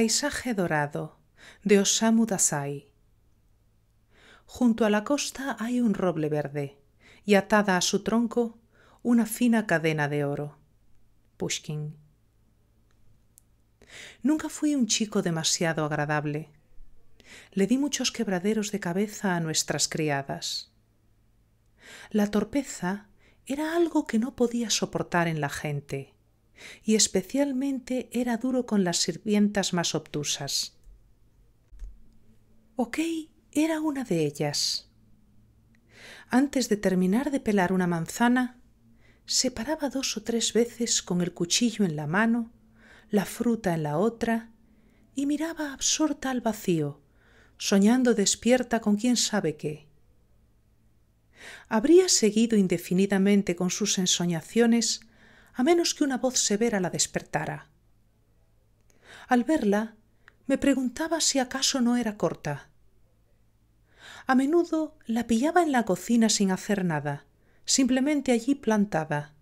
Paisaje Dorado de Osamu Dasai. Junto a la costa hay un roble verde y atada a su tronco una fina cadena de oro. Pushkin. Nunca fui un chico demasiado agradable. Le di muchos quebraderos de cabeza a nuestras criadas. La torpeza era algo que no podía soportar en la gente y especialmente era duro con las sirvientas más obtusas. O'Kay era una de ellas. Antes de terminar de pelar una manzana, se paraba dos o tres veces con el cuchillo en la mano, la fruta en la otra, y miraba absorta al vacío, soñando despierta con quién sabe qué. Habría seguido indefinidamente con sus ensoñaciones a menos que una voz severa la despertara. Al verla, me preguntaba si acaso no era corta. A menudo la pillaba en la cocina sin hacer nada, simplemente allí plantada.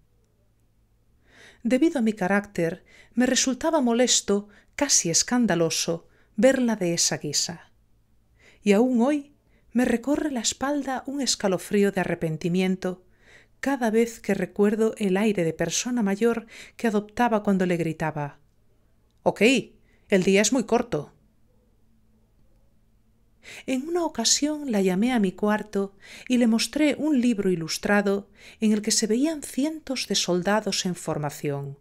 Debido a mi carácter, me resultaba molesto, casi escandaloso, verla de esa guisa. Y aún hoy me recorre la espalda un escalofrío de arrepentimiento cada vez que recuerdo el aire de persona mayor que adoptaba cuando le gritaba. Ok, el día es muy corto. En una ocasión la llamé a mi cuarto y le mostré un libro ilustrado en el que se veían cientos de soldados en formación,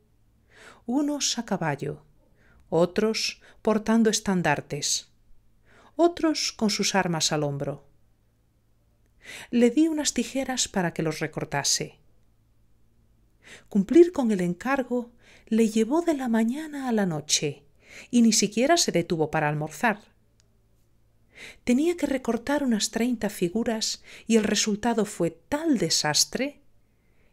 unos a caballo, otros portando estandartes, otros con sus armas al hombro. Le di unas tijeras para que los recortase. Cumplir con el encargo le llevó de la mañana a la noche, y ni siquiera se detuvo para almorzar. Tenía que recortar unas treinta figuras y el resultado fue tal desastre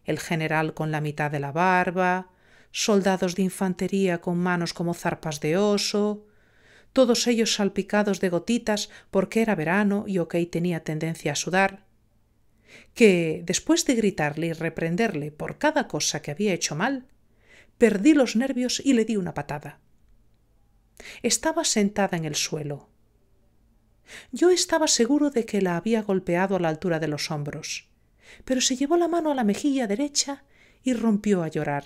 el general con la mitad de la barba, soldados de infantería con manos como zarpas de oso, todos ellos salpicados de gotitas porque era verano y OK tenía tendencia a sudar, que, después de gritarle y reprenderle por cada cosa que había hecho mal, perdí los nervios y le di una patada. Estaba sentada en el suelo. Yo estaba seguro de que la había golpeado a la altura de los hombros, pero se llevó la mano a la mejilla derecha y rompió a llorar.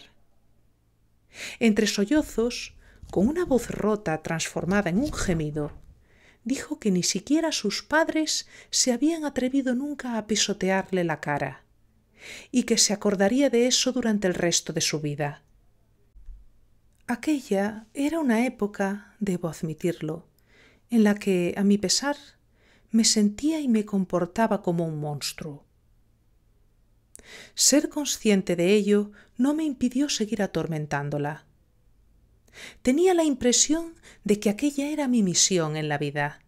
Entre sollozos con una voz rota transformada en un gemido, dijo que ni siquiera sus padres se habían atrevido nunca a pisotearle la cara, y que se acordaría de eso durante el resto de su vida. Aquella era una época, debo admitirlo, en la que, a mi pesar, me sentía y me comportaba como un monstruo. Ser consciente de ello no me impidió seguir atormentándola. Tenía la impresión de que aquella era mi misión en la vida.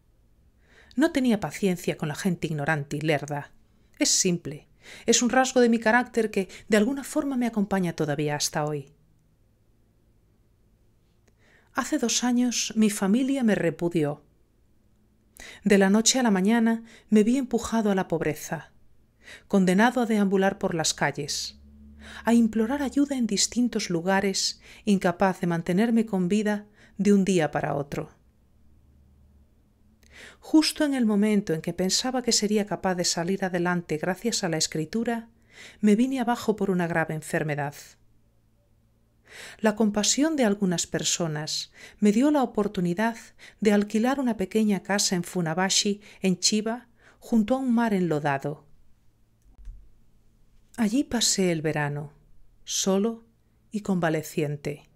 No tenía paciencia con la gente ignorante y lerda. Es simple. Es un rasgo de mi carácter que de alguna forma me acompaña todavía hasta hoy. Hace dos años mi familia me repudió. De la noche a la mañana me vi empujado a la pobreza, condenado a deambular por las calles, a implorar ayuda en distintos lugares, incapaz de mantenerme con vida de un día para otro. Justo en el momento en que pensaba que sería capaz de salir adelante gracias a la escritura, me vine abajo por una grave enfermedad. La compasión de algunas personas me dio la oportunidad de alquilar una pequeña casa en Funabashi, en Chiba, junto a un mar enlodado, Allí pasé el verano, solo y convaleciente.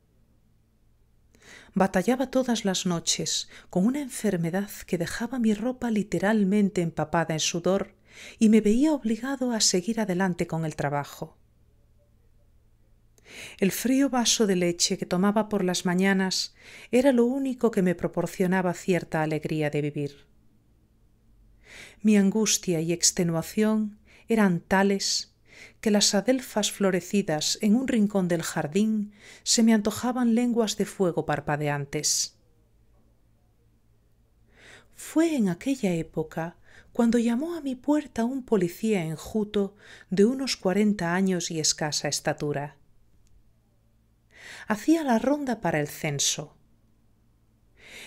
Batallaba todas las noches con una enfermedad que dejaba mi ropa literalmente empapada en sudor y me veía obligado a seguir adelante con el trabajo. El frío vaso de leche que tomaba por las mañanas era lo único que me proporcionaba cierta alegría de vivir. Mi angustia y extenuación eran tales que las adelfas florecidas en un rincón del jardín se me antojaban lenguas de fuego parpadeantes. Fue en aquella época cuando llamó a mi puerta un policía enjuto de unos cuarenta años y escasa estatura. Hacía la ronda para el censo.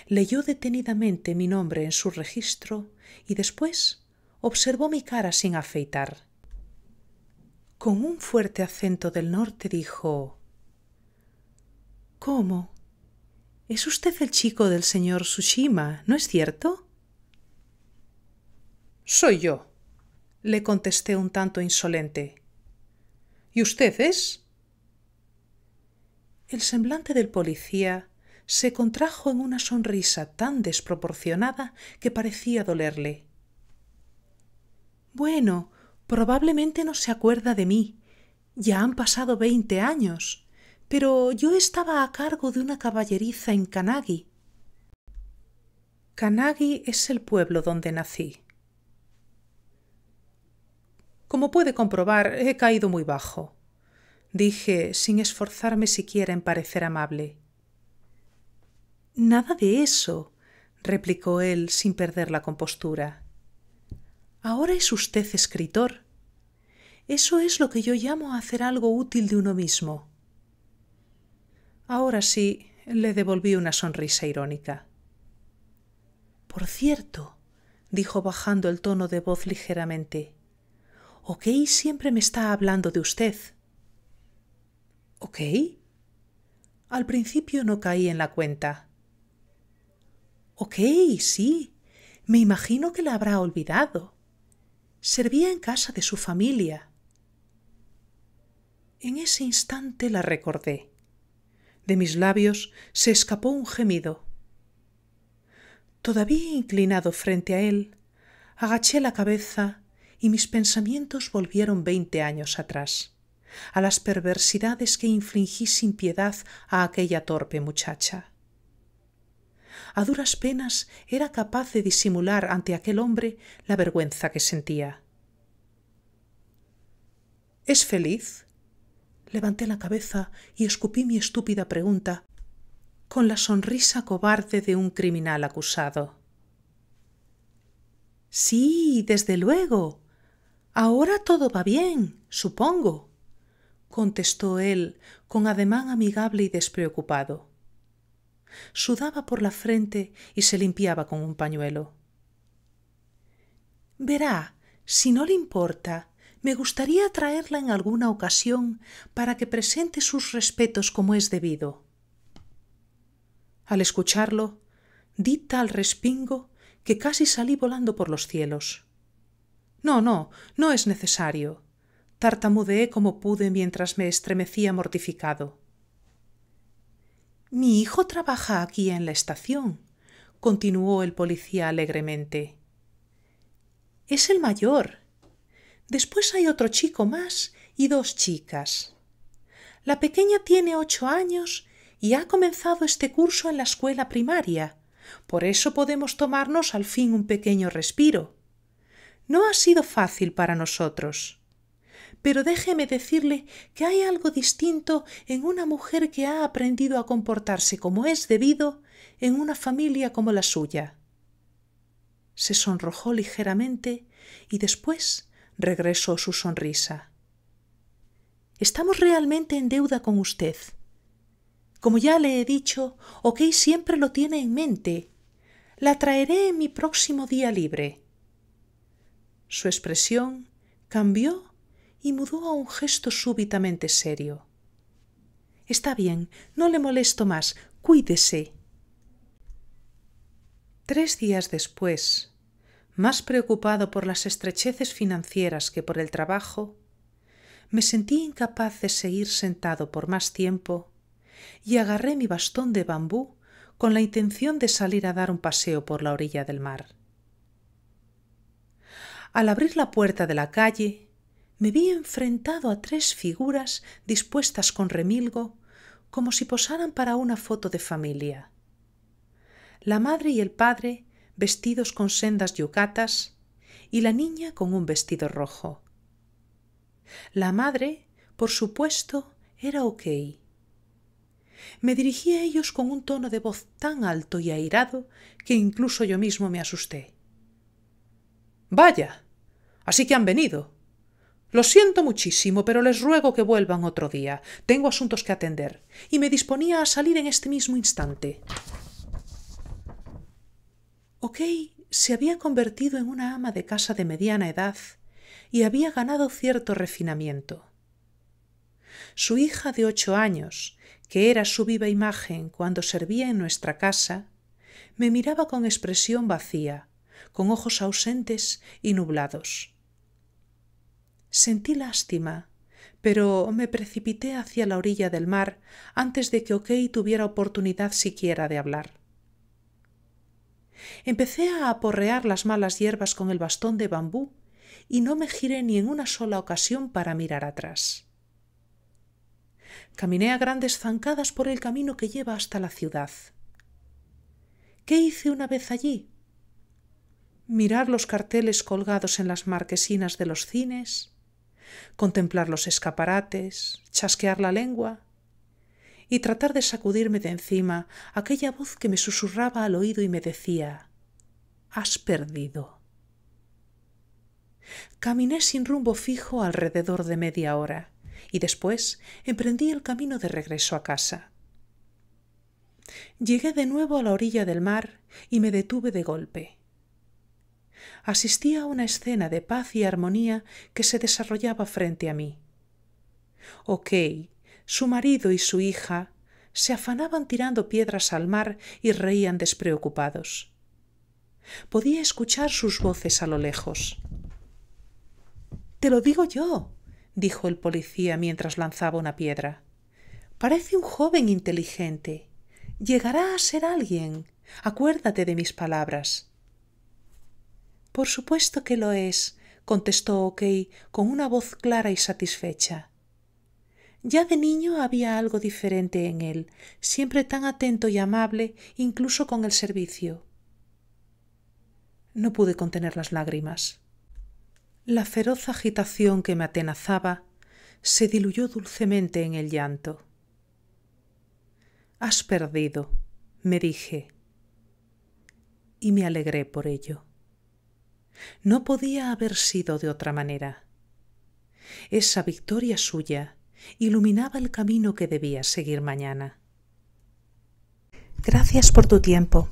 Leyó detenidamente mi nombre en su registro y después observó mi cara sin afeitar con un fuerte acento del norte dijo ¿Cómo? Es usted el chico del señor Tsushima, ¿no es cierto? Soy yo, le contesté un tanto insolente. ¿Y usted es? El semblante del policía se contrajo en una sonrisa tan desproporcionada que parecía dolerle. Bueno, Probablemente no se acuerda de mí. Ya han pasado veinte años. Pero yo estaba a cargo de una caballeriza en Kanagi. Kanagi es el pueblo donde nací. Como puede comprobar, he caído muy bajo, dije, sin esforzarme siquiera en parecer amable. Nada de eso, replicó él sin perder la compostura. Ahora es usted escritor. Eso es lo que yo llamo hacer algo útil de uno mismo. Ahora sí, le devolví una sonrisa irónica. Por cierto, dijo bajando el tono de voz ligeramente, OK siempre me está hablando de usted. ¿OK? Al principio no caí en la cuenta. OK, sí. Me imagino que la habrá olvidado servía en casa de su familia. En ese instante la recordé. De mis labios se escapó un gemido. Todavía inclinado frente a él, agaché la cabeza y mis pensamientos volvieron veinte años atrás, a las perversidades que infligí sin piedad a aquella torpe muchacha a duras penas era capaz de disimular ante aquel hombre la vergüenza que sentía. ¿Es feliz? Levanté la cabeza y escupí mi estúpida pregunta con la sonrisa cobarde de un criminal acusado. Sí, desde luego. Ahora todo va bien, supongo, contestó él con ademán amigable y despreocupado sudaba por la frente y se limpiaba con un pañuelo. Verá, si no le importa, me gustaría traerla en alguna ocasión para que presente sus respetos como es debido. Al escucharlo, di tal respingo que casi salí volando por los cielos. No, no, no es necesario. Tartamudeé como pude mientras me estremecía mortificado. Mi hijo trabaja aquí en la estación, continuó el policía alegremente. Es el mayor. Después hay otro chico más y dos chicas. La pequeña tiene ocho años y ha comenzado este curso en la escuela primaria. Por eso podemos tomarnos al fin un pequeño respiro. No ha sido fácil para nosotros pero déjeme decirle que hay algo distinto en una mujer que ha aprendido a comportarse como es debido en una familia como la suya. Se sonrojó ligeramente y después regresó su sonrisa. Estamos realmente en deuda con usted. Como ya le he dicho, OK siempre lo tiene en mente. La traeré en mi próximo día libre. Su expresión cambió y mudó a un gesto súbitamente serio. Está bien, no le molesto más, cuídese. Tres días después, más preocupado por las estrecheces financieras que por el trabajo, me sentí incapaz de seguir sentado por más tiempo y agarré mi bastón de bambú con la intención de salir a dar un paseo por la orilla del mar. Al abrir la puerta de la calle, me vi enfrentado a tres figuras dispuestas con remilgo, como si posaran para una foto de familia. La madre y el padre, vestidos con sendas yucatas, y la niña con un vestido rojo. La madre, por supuesto, era ok. Me dirigí a ellos con un tono de voz tan alto y airado que incluso yo mismo me asusté. Vaya. Así que han venido. Lo siento muchísimo, pero les ruego que vuelvan otro día. Tengo asuntos que atender. Y me disponía a salir en este mismo instante. Ok se había convertido en una ama de casa de mediana edad y había ganado cierto refinamiento. Su hija de ocho años, que era su viva imagen cuando servía en nuestra casa, me miraba con expresión vacía, con ojos ausentes y nublados. Sentí lástima, pero me precipité hacia la orilla del mar antes de que O'Key tuviera oportunidad siquiera de hablar. Empecé a aporrear las malas hierbas con el bastón de bambú y no me giré ni en una sola ocasión para mirar atrás. Caminé a grandes zancadas por el camino que lleva hasta la ciudad. ¿Qué hice una vez allí? Mirar los carteles colgados en las marquesinas de los cines, contemplar los escaparates, chasquear la lengua y tratar de sacudirme de encima aquella voz que me susurraba al oído y me decía Has perdido. Caminé sin rumbo fijo alrededor de media hora y después emprendí el camino de regreso a casa. Llegué de nuevo a la orilla del mar y me detuve de golpe asistía a una escena de paz y armonía que se desarrollaba frente a mí. O'Key, su marido y su hija se afanaban tirando piedras al mar y reían despreocupados. Podía escuchar sus voces a lo lejos. Te lo digo yo, dijo el policía mientras lanzaba una piedra. Parece un joven inteligente. Llegará a ser alguien. Acuérdate de mis palabras. Por supuesto que lo es, contestó OK con una voz clara y satisfecha. Ya de niño había algo diferente en él, siempre tan atento y amable, incluso con el servicio. No pude contener las lágrimas. La feroz agitación que me atenazaba se diluyó dulcemente en el llanto. Has perdido, me dije, y me alegré por ello. No podía haber sido de otra manera. Esa victoria suya iluminaba el camino que debía seguir mañana. Gracias por tu tiempo.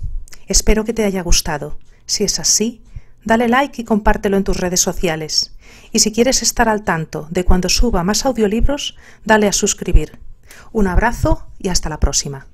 Espero que te haya gustado. Si es así, dale like y compártelo en tus redes sociales. Y si quieres estar al tanto de cuando suba más audiolibros, dale a suscribir. Un abrazo y hasta la próxima.